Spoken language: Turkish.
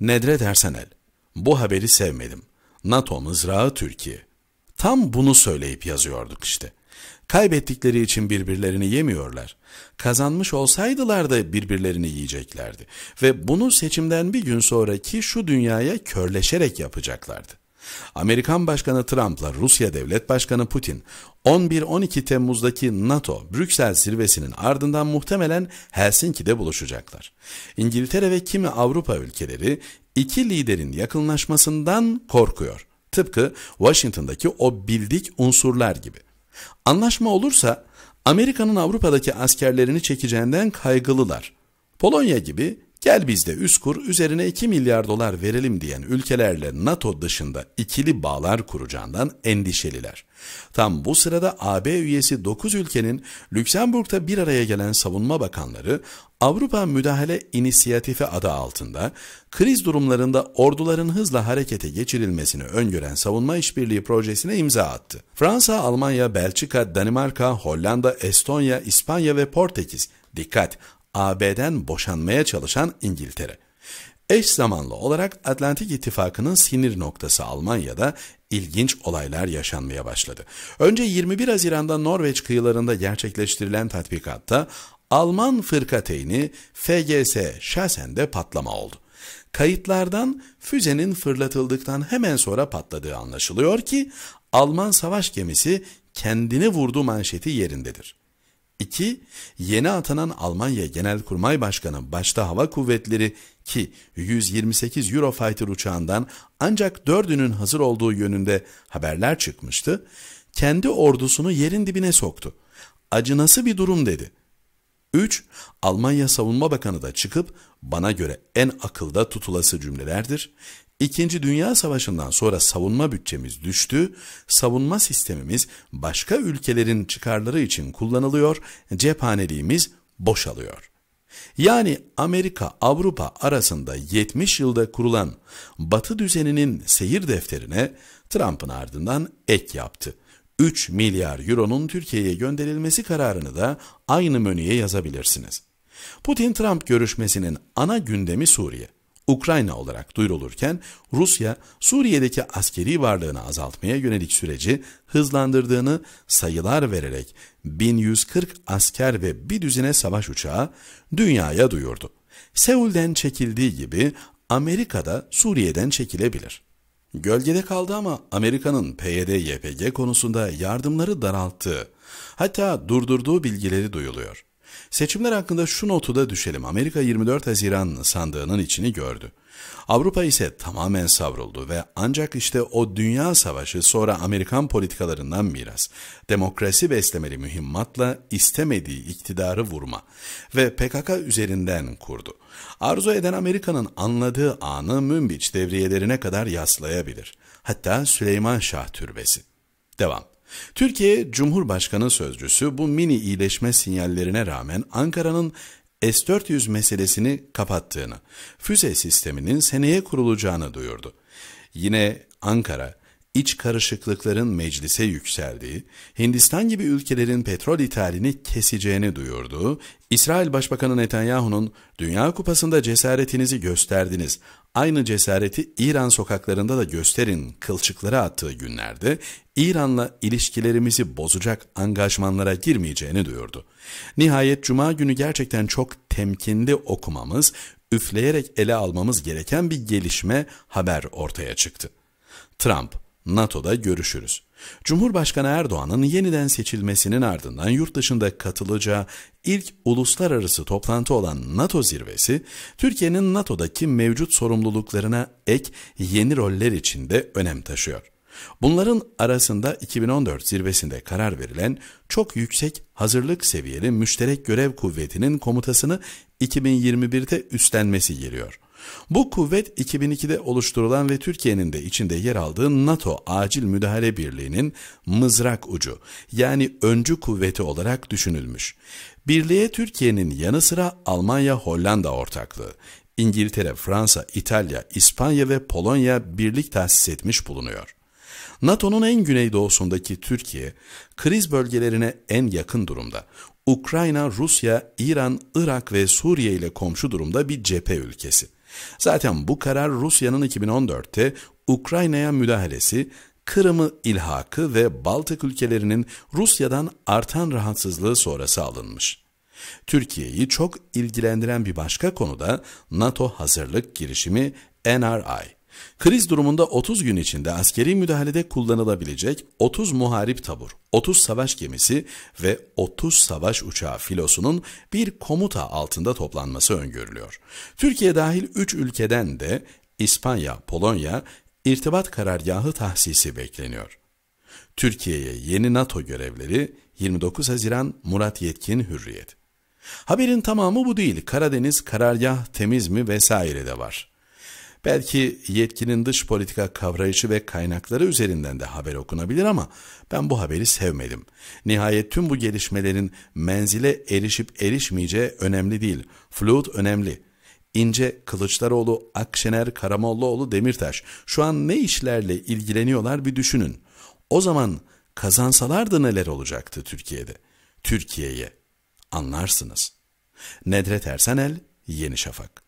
Nedret Ersenel, bu haberi sevmedim. NATO mızrağı Türkiye. Tam bunu söyleyip yazıyorduk işte. Kaybettikleri için birbirlerini yemiyorlar. Kazanmış olsaydılar da birbirlerini yiyeceklerdi. Ve bunu seçimden bir gün sonraki şu dünyaya körleşerek yapacaklardı. Amerikan Başkanı Trump'la Rusya Devlet Başkanı Putin 11-12 Temmuz'daki NATO Brüksel zirvesinin ardından muhtemelen Helsinki'de buluşacaklar. İngiltere ve kimi Avrupa ülkeleri iki liderin yakınlaşmasından korkuyor. Tıpkı Washington'daki o bildik unsurlar gibi. Anlaşma olursa Amerika'nın Avrupa'daki askerlerini çekeceğinden kaygılılar. Polonya gibi Gel biz de üst kur üzerine 2 milyar dolar verelim diyen ülkelerle NATO dışında ikili bağlar kuracağından endişeliler. Tam bu sırada AB üyesi 9 ülkenin Lüksemburg'da bir araya gelen savunma bakanları Avrupa Müdahale İnisiyatifi adı altında kriz durumlarında orduların hızla harekete geçirilmesini öngören savunma işbirliği projesine imza attı. Fransa, Almanya, Belçika, Danimarka, Hollanda, Estonya, İspanya ve Portekiz Dikkat! AB'den boşanmaya çalışan İngiltere. Eş zamanlı olarak Atlantik İttifakı'nın sinir noktası Almanya'da ilginç olaylar yaşanmaya başladı. Önce 21 Haziran'da Norveç kıyılarında gerçekleştirilen tatbikatta Alman fırkateyni FGS şahsende patlama oldu. Kayıtlardan füzenin fırlatıldıktan hemen sonra patladığı anlaşılıyor ki Alman savaş gemisi kendini vurdu manşeti yerindedir. 2. Yeni atanan Almanya Genelkurmay Başkanı başta Hava Kuvvetleri ki 128 Eurofighter uçağından ancak dördünün hazır olduğu yönünde haberler çıkmıştı, kendi ordusunu yerin dibine soktu. Acınası bir durum dedi. 3. Almanya Savunma Bakanı da çıkıp bana göre en akılda tutulası cümlelerdir. İkinci Dünya Savaşı'ndan sonra savunma bütçemiz düştü, savunma sistemimiz başka ülkelerin çıkarları için kullanılıyor, cephaneliğimiz boşalıyor. Yani Amerika Avrupa arasında 70 yılda kurulan Batı düzeninin seyir defterine Trump'ın ardından ek yaptı. 3 milyar euronun Türkiye'ye gönderilmesi kararını da aynı menüye yazabilirsiniz. Putin-Trump görüşmesinin ana gündemi Suriye. Ukrayna olarak duyurulurken Rusya Suriye'deki askeri varlığını azaltmaya yönelik süreci hızlandırdığını sayılar vererek 1140 asker ve bir düzine savaş uçağı dünyaya duyurdu. Seul'den çekildiği gibi Amerika'da Suriye'den çekilebilir. Gölgede kaldı ama Amerika'nın PYD-YPG konusunda yardımları daralttığı, hatta durdurduğu bilgileri duyuluyor. Seçimler hakkında şu notu da düşelim. Amerika 24 Haziran sandığının içini gördü. Avrupa ise tamamen savruldu ve ancak işte o dünya savaşı sonra Amerikan politikalarından miras, demokrasi beslemeli mühimmatla istemediği iktidarı vurma ve PKK üzerinden kurdu. Arzu eden Amerika'nın anladığı anı Münbiç devriyelerine kadar yaslayabilir. Hatta Süleyman Şah Türbesi. Devam. Türkiye Cumhurbaşkanı Sözcüsü bu mini iyileşme sinyallerine rağmen Ankara'nın S-400 meselesini kapattığını, füze sisteminin seneye kurulacağını duyurdu. Yine Ankara, iç karışıklıkların meclise yükseldiği, Hindistan gibi ülkelerin petrol ithalini keseceğini duyurdu, İsrail Başbakanı Netanyahu'nun Dünya Kupası'nda cesaretinizi gösterdiniz, aynı cesareti İran sokaklarında da gösterin kılçıkları attığı günlerde İran'la ilişkilerimizi bozacak angajmanlara girmeyeceğini duyurdu. Nihayet Cuma günü gerçekten çok temkinli okumamız, üfleyerek ele almamız gereken bir gelişme haber ortaya çıktı. Trump, NATO'da görüşürüz. Cumhurbaşkanı Erdoğan'ın yeniden seçilmesinin ardından yurt dışında katılacağı ilk uluslararası toplantı olan NATO zirvesi, Türkiye'nin NATO'daki mevcut sorumluluklarına ek yeni roller içinde önem taşıyor. Bunların arasında 2014 zirvesinde karar verilen çok yüksek hazırlık seviyeli müşterek görev kuvvetinin komutasını 2021'te üstlenmesi geliyor. Bu kuvvet 2002'de oluşturulan ve Türkiye'nin de içinde yer aldığı NATO Acil Müdahale Birliği'nin mızrak ucu yani öncü kuvveti olarak düşünülmüş. Birliğe Türkiye'nin yanı sıra Almanya Hollanda ortaklığı, İngiltere, Fransa, İtalya, İspanya ve Polonya birlik tahsis etmiş bulunuyor. NATO'nun en güneydoğusundaki Türkiye, kriz bölgelerine en yakın durumda. Ukrayna, Rusya, İran, Irak ve Suriye ile komşu durumda bir cephe ülkesi. Zaten bu karar Rusya'nın 2014'te Ukrayna'ya müdahalesi, Kırım'ı ilhakı ve Baltık ülkelerinin Rusya'dan artan rahatsızlığı sonrası alınmış. Türkiye'yi çok ilgilendiren bir başka konu da NATO hazırlık girişimi NRI. Kriz durumunda 30 gün içinde askeri müdahalede kullanılabilecek 30 muharip tabur, 30 savaş gemisi ve 30 savaş uçağı filosunun bir komuta altında toplanması öngörülüyor. Türkiye dahil 3 ülkeden de İspanya, Polonya irtibat karargahı tahsisi bekleniyor. Türkiye'ye yeni NATO görevleri 29 Haziran Murat Yetkin Hürriyet. Haberin tamamı bu değil. Karadeniz karargah temiz mi vesaire de var. Belki yetkinin dış politika kavrayışı ve kaynakları üzerinden de haber okunabilir ama ben bu haberi sevmedim. Nihayet tüm bu gelişmelerin menzile erişip erişmeyeceği önemli değil. Flut önemli. İnce, Kılıçdaroğlu, Akşener, Karamollaoğlu, Demirtaş şu an ne işlerle ilgileniyorlar bir düşünün. O zaman kazansalardı neler olacaktı Türkiye'de? Türkiye'ye anlarsınız. Nedret Ersenel, Yeni Şafak